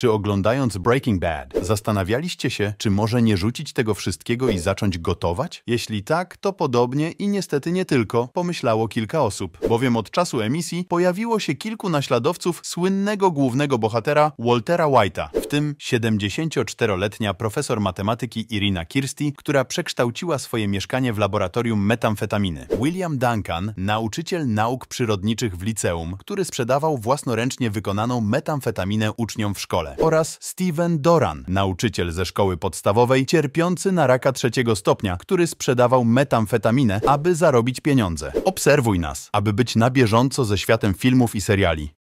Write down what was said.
Czy oglądając Breaking Bad zastanawialiście się, czy może nie rzucić tego wszystkiego i zacząć gotować? Jeśli tak, to podobnie i niestety nie tylko, pomyślało kilka osób, bowiem od czasu emisji pojawiło się kilku naśladowców słynnego głównego bohatera Waltera White'a w tym 74-letnia profesor matematyki Irina Kirsty, która przekształciła swoje mieszkanie w laboratorium metamfetaminy. William Duncan, nauczyciel nauk przyrodniczych w liceum, który sprzedawał własnoręcznie wykonaną metamfetaminę uczniom w szkole. Oraz Steven Doran, nauczyciel ze szkoły podstawowej, cierpiący na raka trzeciego stopnia, który sprzedawał metamfetaminę, aby zarobić pieniądze. Obserwuj nas, aby być na bieżąco ze światem filmów i seriali.